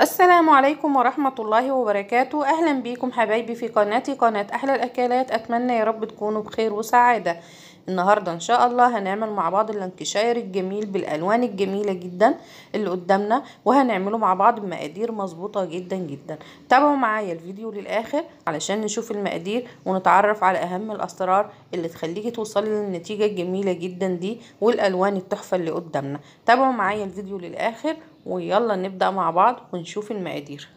السلام عليكم ورحمة الله وبركاته أهلا بيكم حبايبي في قناتي قناة أحلى الأكلات أتمنى يا رب تكونوا بخير وسعادة النهاردة إن شاء الله هنعمل مع بعض اللانكشاير الجميل بالألوان الجميلة جدا اللي قدامنا وهنعمله مع بعض بمقادير مظبوطة جدا جدا تابعوا معايا الفيديو للآخر علشان نشوف المقادير ونتعرف على أهم الأسرار اللي تخليكي توصلي للنتيجة الجميلة جدا دي والألوان التحفة اللي قدامنا تابعوا معايا الفيديو للآخر ويلا نبدأ مع بعض ونشوف المقادير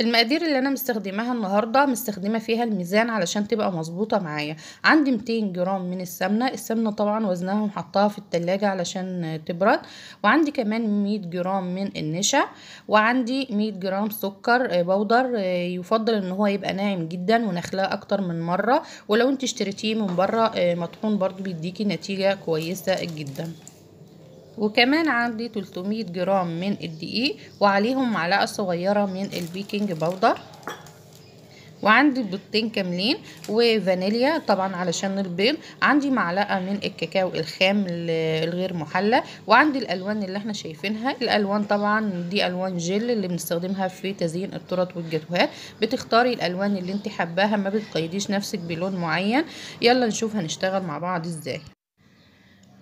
المقادير اللي انا مستخدماها النهارده مستخدمه فيها الميزان علشان تبقى مظبوطه معايا عندي 200 جرام من السمنه السمنه طبعا وزنها وحطها في التلاجة علشان تبرد وعندي كمان 100 جرام من النشا وعندي 100 جرام سكر آه، بودر آه، يفضل ان هو يبقى ناعم جدا ونخلاه اكتر من مره ولو انت اشتريتيه من بره آه، مطحون برضو بيديكي نتيجه كويسه جدا وكمان عندي 300 جرام من الدقيق وعليهم معلقة صغيرة من البيكنج باودر وعندي بيضتين كاملين وفانيليا طبعا علشان البيض عندي معلقه من الكاكاو الخام الغير محلى وعندي الالوان اللي احنا شايفينها الالوان طبعا دي الوان جل اللي بنستخدمها في تزيين الترط والجاتوهات بتختاري الالوان اللي انت حباها ما بتقيديش نفسك بلون معين يلا نشوف هنشتغل مع بعض ازاي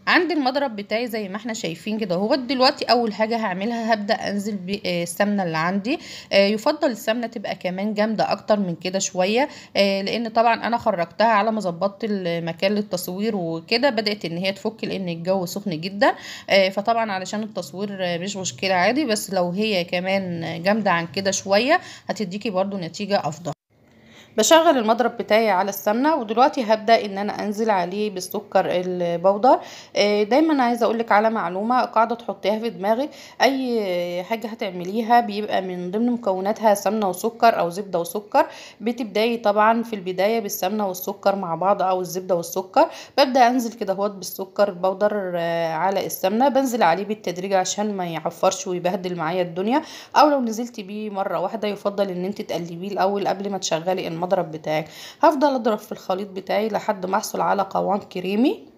عند المضرب بتاعي زي ما احنا شايفين كده هو دلوقتي اول حاجه هعملها هبدا انزل بالسمنه آه، اللي عندي آه، يفضل السمنه تبقى كمان جامده اكتر من كده شويه آه، لان طبعا انا خرجتها على ما ظبطت المكان للتصوير وكده بدات ان هي تفك لان الجو سخن جدا فطبعا علشان التصوير مش مشكله عادي بس لو هي كمان جامده عن كده شويه هتديكي برده نتيجه افضل بشغل المضرب بتاعي على السمنه ودلوقتي هبدا ان انا انزل عليه بالسكر البودر آه، دايما عايزه اقولك على معلومه قاعده تحطيها في دماغك اي حاجه هتعمليها بيبقى من ضمن مكوناتها سمنه وسكر او زبده وسكر بتبداي طبعا في البدايه بالسمنه والسكر مع بعض او الزبده والسكر ببدا انزل كده اهوت بالسكر البودر آه، على السمنه بنزل عليه بالتدريج عشان ما يعفرش ويبهدل معايا الدنيا او لو نزلت بيه مره واحده يفضل ان انت تقلبيه الاول قبل ما تشغلي المضرب المضرب بتاعك هفضل اضرب في الخليط بتاعي لحد ما احصل على قوام كريمي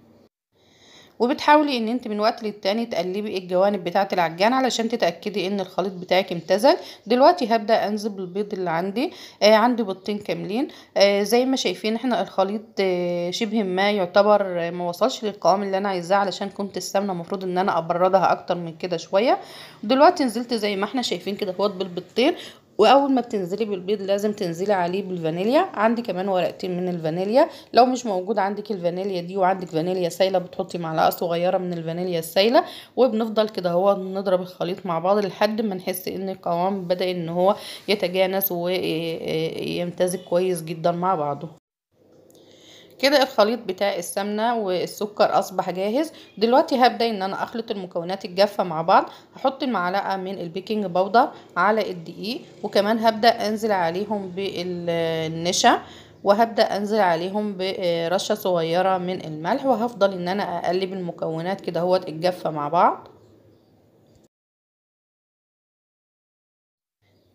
وبتحاولي ان انت من وقت للتاني تقلبي الجوانب بتاعه العجان علشان تتاكدي ان الخليط بتاعك امتزج دلوقتي هبدا انزل البيض اللي عندي آه عندي بيضتين كاملين آه زي ما شايفين احنا الخليط آه شبه ما يعتبر آه، ما وصلش للقوام اللي انا عايزاه علشان كنت السمنه المفروض ان انا ابردها اكتر من كده شويه دلوقتي نزلت زي ما احنا شايفين كده اهوت بالبيضتين واول ما بتنزلي بالبيض لازم تنزلي عليه بالفانيليا عندي كمان ورقتين من الفانيليا لو مش موجود عندك الفانيليا دي وعندك فانيليا سايله بتحطي معلقه صغيره من الفانيليا السايله وبنفضل كده هو نضرب الخليط مع بعض لحد ما نحس ان القوام بدا ان هو يتجانس ويمتزج كويس جدا مع بعضه كده الخليط بتاع السمنه والسكر اصبح جاهز دلوقتي هبدا ان انا اخلط المكونات الجافه مع بعض هحط المعلقه من البيكنج بودر على الدقيق وكمان هبدا انزل عليهم بالنشا وهبدأ أنزل عليهم برشة صغيرة من الملح وهفضل إن أنا أقلب المكونات كده هوت الجافة مع بعض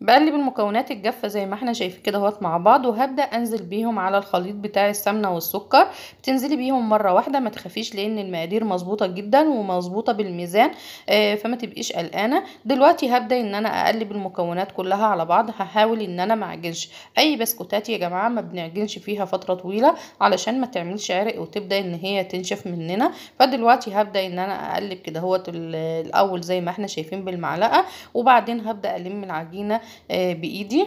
بقلب المكونات الجافة زي ما احنا شايفين كده اهوت مع بعض وهبدأ انزل بيهم على الخليط بتاع السمنة والسكر بتنزلي بيهم مرة واحدة ما تخافيش لان المقادير مظبوطة جدا ومظبوطة بالميزان اه فما تبقيش قلقانة دلوقتي هبدأ ان انا اقلب المكونات كلها على بعض هحاول ان انا معجنش اي بسكوتات يا جماعة ما بنعجنش فيها فترة طويلة علشان ما تعملش عرق وتبدأ ان هي تنشف مننا فدلوقتي هبدأ ان انا اقلب كده اهوت الاول زي ما احنا شايفين بالمعلقة وبعدين هبدأ الم العجينة آه، بايدي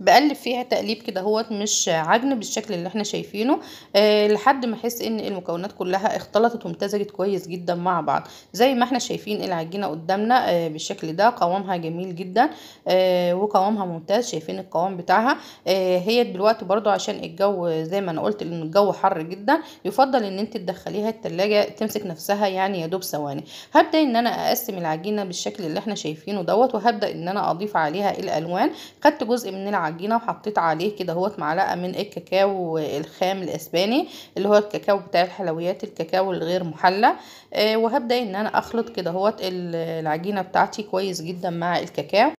بقلب فيها تقليب كده هوت مش عجن بالشكل اللي احنا شايفينه آه لحد ما احس ان المكونات كلها اختلطت وامتزجت كويس جدا مع بعض زي ما احنا شايفين العجينه قدامنا آه بالشكل ده قوامها جميل جدا آه وقوامها ممتاز شايفين القوام بتاعها آه هي دلوقتي برضو عشان الجو زي ما انا قلت ان الجو حر جدا يفضل ان انت تدخليها التلاجة تمسك نفسها يعني يا دوب ثواني هبدا ان انا اقسم العجينه بالشكل اللي احنا شايفينه دوت وهبدا ان انا اضيف عليها الالوان خدت جزء من العجينه العجينة وحطيت عليه كده اهوت معلقة من الكاكاو الخام الاسباني اللي هو الكاكاو بتاع الحلويات الكاكاو الغير محلى آه، وهبدأ ان انا اخلط كده اهوت العجينة بتاعتي كويس جدا مع الكاكاو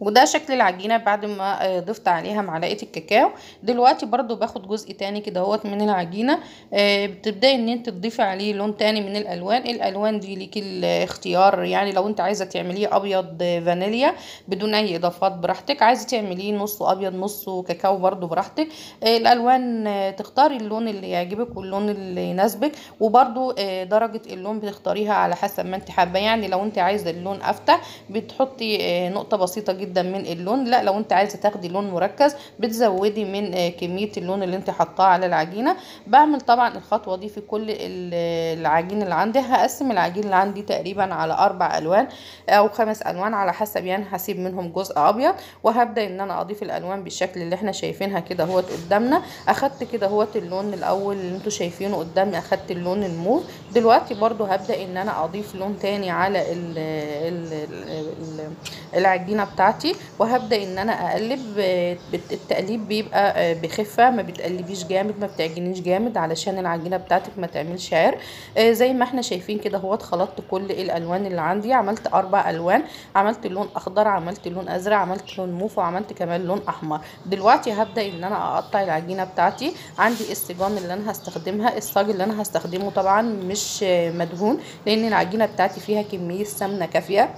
وده شكل العجينه بعد ما آه، ضفت عليها معلقه الكاكاو دلوقتي برضو باخد جزء تاني كده اهوت من العجينه آه، بتبداي ان انت تضيفي عليه لون تاني من الالوان الالوان دي ليكي الاختيار يعني لو انت عايزه تعمليه ابيض فانيليا بدون اي اضافات براحتك عايزه تعمليه نص ابيض نص كاكاو برضو براحتك آه، الالوان تختاري اللون اللي يعجبك واللون اللي يناسبك وبرضو درجه اللون بتختاريها على حسب ما انت حابه يعني لو انت عايزه اللون افتح بتحطي نقطه بسيطه جدا جدا من اللون لا لو انت عايزه تاخدي لون مركز بتزودي من آه، كميه اللون اللي انت حطاه على العجينه بعمل طبعا الخطوه دي في كل آه، العجين اللي عندي هقسم العجين اللي عندي تقريبا على اربع الوان او خمس الوان على حسب يعني هسيب منهم جزء ابيض وهبدا ان انا اضيف الالوان بالشكل اللي احنا شايفينها كده اهوت قدامنا اخدت كده اهوت اللون الاول اللي انتوا شايفينه قدامي اخدت اللون الموف دلوقتي برضو هبدا ان انا اضيف لون تاني على ال آه، العجينه بتاعتي بتاعتي وهبدا ان انا اقلب آه، التقليب بيبقى آه، بخفه ما بتقلبيش جامد ما بتعجنيش جامد علشان العجينه بتاعتك ما تعملش عير آه، زي ما احنا شايفين كده اهوت خلطت كل الالوان اللي عندي عملت اربع الوان عملت لون اخضر عملت لون ازرق عملت لون موف وعملت كمان لون احمر دلوقتي هبدا ان انا اقطع العجينه بتاعتي عندي السجان اللي انا هستخدمها الصاج اللي انا هستخدمه طبعا مش مدهون لان العجينه بتاعتي فيها كميه سمنه كافيه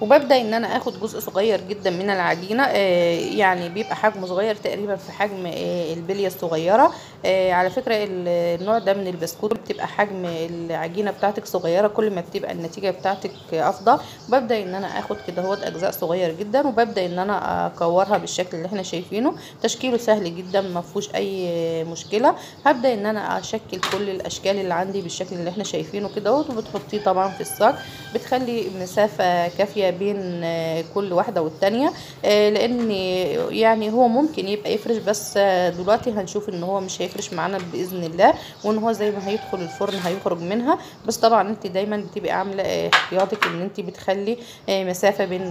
وببدأ ان انا اخد جزء صغير جدا من العجينة آه، يعني بيبقى حجمه صغير تقريبا في حجم آه، البلية الصغيرة آه، على فكرة النوع ده من البسكوت بتبقى حجم العجينة بتاعتك صغيرة كل ما بتبقى النتيجة بتاعتك افضل ببدأ ان انا اخد كده هوت اجزاء صغير جدا وببدأ ان انا اكورها بالشكل اللي احنا شايفينه تشكيله سهل جدا ما فيهوش اي مشكلة هبدأ ان انا اشكل كل الاشكال اللي عندي بالشكل اللي احنا شايفينه كده وبتحطيه طبعا في الصاج بتخلي مسافة كافية شوية بين آه، كل واحدة والثانيه آه، لان يعني هو ممكن يبقى يفرش بس آه، دلوقتي هنشوف ان هو مش هيفرش معانا باذن الله وان هو زي ما هيدخل الفرن هيخرج منها بس طبعا انت دايما بتبقي عاملة احتياطك ان انت بتخلي مسافة بين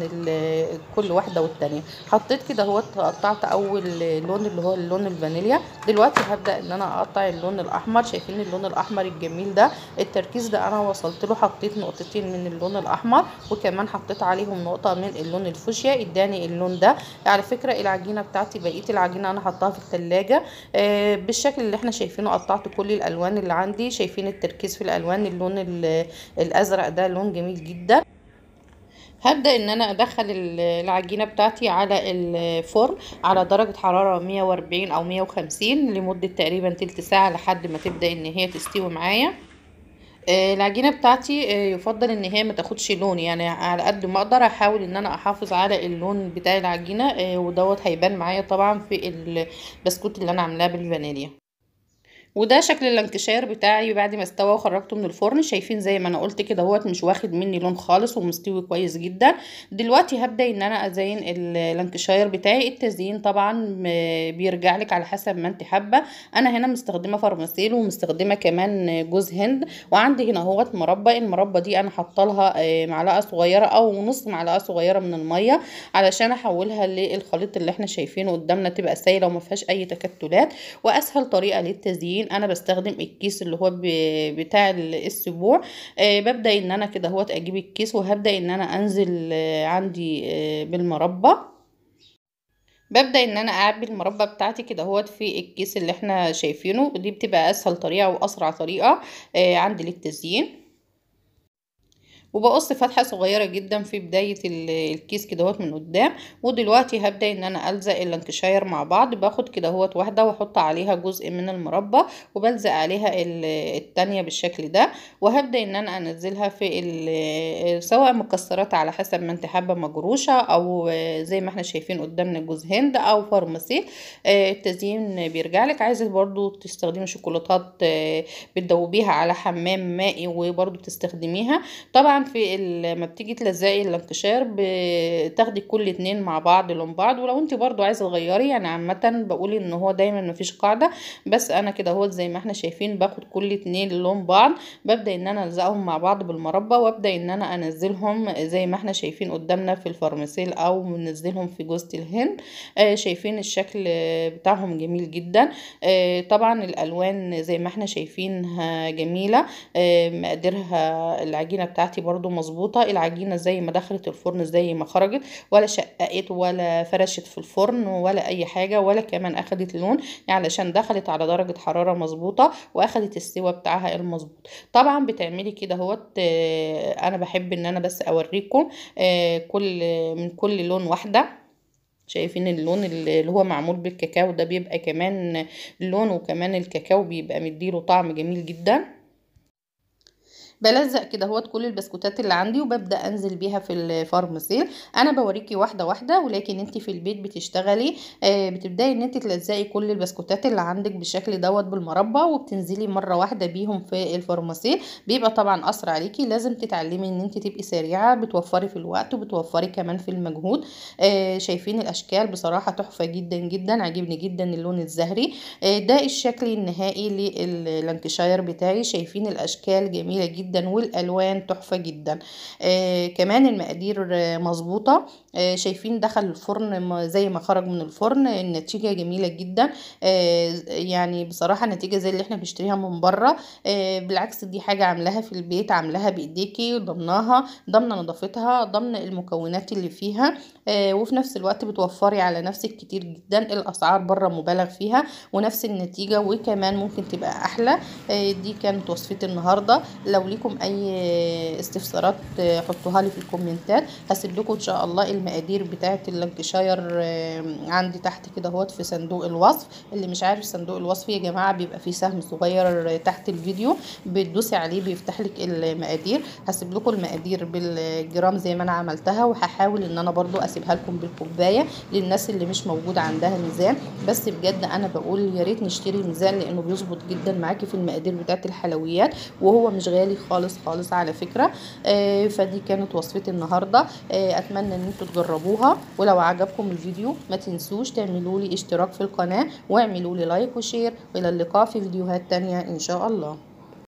كل واحدة والثانيه حطيت كده هو قطعت اول لون اللي هو اللون الفانيليا دلوقتي هبدأ ان انا اقطع اللون الاحمر شايفين اللون الاحمر الجميل ده التركيز ده انا وصلت له حطيت نقطتين من اللون الاحمر وكمان حطيت عليهم نقطه من اللون الفوشيا اداني اللون ده على فكره العجينه بتاعتي بقيه العجينه انا حطاها في الثلاجه آه بالشكل اللي احنا شايفينه قطعت كل الالوان اللي عندي شايفين التركيز في الالوان اللون الازرق ده لون جميل جدا هبدا ان انا ادخل العجينه بتاعتي على الفرن على درجه حراره 140 او 150 لمده تقريبا تلت ساعه لحد ما تبدا ان هي تستوي معايا آه، العجينه بتاعتي آه، يفضل ان هي ما تاخدش لون يعني على قد ما اقدر احاول ان انا احافظ على اللون بتاع العجينه آه، ودوت هيبان معايا طبعا في البسكوت اللي انا عاملاه بالفانيليا وده شكل الانكشار بتاعي بعد ما استوى وخرجته من الفرن شايفين زي ما انا قلت كده هو مش واخد مني لون خالص ومستوي كويس جدا دلوقتي هبدا ان انا ازين الانكشاير بتاعي التزيين طبعا بيرجع لك على حسب ما انت حابه انا هنا مستخدمه فرماسيل ومستخدمه كمان جوز هند وعندي هنا اهوت مربى المربى دي انا حاطه لها آه، معلقه صغيره او نص معلقه صغيره من الميه علشان احولها للخليط اللي احنا شايفينه قدامنا تبقى سايله وما فيهاش اي تكتلات واسهل طريقه للتزيين التخين انا بستخدم الكيس اللي هو بتاع السبوع آه، ببدا ان انا كده هوت اجيب الكيس وهبدا ان انا انزل آه، عندي آه، بالمربى ببدا ان انا اعبي المربى بتاعتي كده اهوت في الكيس اللي احنا شايفينه دي بتبقى اسهل طريقه واسرع طريقه عندي للتزيين وبقص فتحة صغيرة جدا في بداية الكيس كده من قدام ودلوقتي هبدأ ان انا الزق اللانكشاير مع بعض باخد كدهوت واحدة واحط عليها جزء من المربى وبلزق عليها التانية بالشكل ده وهبدأ ان انا انزلها في سواء مكسرات على حسب ما انت حابة مجروشة او زي ما احنا شايفين قدامنا جوز هند او فارماسي آه، التزيين بيرجع لك عايزة برضو تستخدمي شوكولاتات آه، بتدوبيها على حمام مائي وبرضو بتستخدميها طبعا طبعا في لما بتيجي تلزقي الانتشار بتاخدي كل اتنين مع بعض لون بعض ولو انت برضو عايزه تغيري يعني عامه بقول ان هو دايما مفيش قاعده بس انا كده هو زي ما احنا شايفين باخد كل اتنين لون بعض ببدا ان انا الزقهم مع بعض بالمربى وابدا ان انا انزلهم زي ما احنا شايفين قدامنا في الفارماسيل او منزلهم في جوزة الهند آه شايفين الشكل بتاعهم جميل جدا آه طبعا الالوان زي ما احنا شايفينها جميله آه مقاديرها العجينه بتاعتي برضو برضو مظبوطة العجينة زي ما دخلت الفرن زي ما خرجت ولا شققت ولا فرشت في الفرن ولا اي حاجة ولا كمان اخدت لون يعني علشان دخلت على درجة حرارة مظبوطة واخدت السوا بتاعها المظبوط طبعا بتعملي كده اهوت آه، انا بحب ان انا بس اوريكم آه، كل من كل لون واحده شايفين اللون اللي هو معمول بالكاكاو ده بيبقى كمان لون وكمان الكاكاو بيبقى مديله طعم جميل جدا بلزق كده هوت كل البسكوتات اللي عندي وببدا انزل بيها في الفارم سيل انا بوريكي واحده واحده ولكن انت في البيت بتشتغلي آه، بتبداي ان انت تلزقي كل البسكوتات اللي عندك بالشكل دوت بالمربى وبتنزلي مره واحده بيهم في الفارماسيل بيبقى طبعا اسرع ليكي لازم تتعلمي ان انت تبقي سريعه بتوفري في الوقت وبتوفري كمان في المجهود آه، شايفين الاشكال بصراحه تحفه جدا جدا عجبني جدا اللون الزهري آه، ده الشكل النهائي للانكشاير بتاعي شايفين الاشكال جميله جدا جدا والالوان تحفه جدا آه كمان المقادير مظبوطه آه شايفين دخل الفرن زي ما خرج من الفرن النتيجه جميله جدا آه يعني بصراحه نتيجه زي اللي احنا بنشتريها من بره آه بالعكس دي حاجه عاملاها في البيت عاملاها بايديكي ضمناها ضمن نظافتها ضمن المكونات اللي فيها آه، وفي نفس الوقت بتوفري على نفسك كتير جدا الاسعار بره مبالغ فيها ونفس النتيجه وكمان ممكن تبقى احلى آه، دي كانت وصفه النهارده لو ليكم اي استفسارات آه، حطوها لي في الكومنتات هسيب لكم ان شاء الله المقادير بتاعه اللانكشاير عندي تحت كده اهوت في صندوق الوصف اللي مش عارف صندوق الوصف يا جماعه بيبقى فيه سهم صغير تحت الفيديو بتدوسي عليه بيفتح لك المقادير هسيب لكم المقادير بالجرام زي ما انا عملتها وهحاول ان انا برضو هسيبها لكم بالكوبايه للناس اللي مش موجود عندها ميزان بس بجد انا بقول يا ريت نشتري ميزان لانه بيظبط جدا معاكي في المقادير بتاعه الحلويات وهو مش غالي خالص خالص على فكره آه فدي كانت وصفتي النهارده آه اتمنى ان انتوا تجربوها ولو عجبكم الفيديو ما تنسوش تعملوا لي اشتراك في القناه واعملوا لي لايك وشير والى اللقاء في فيديوهات تانية ان شاء الله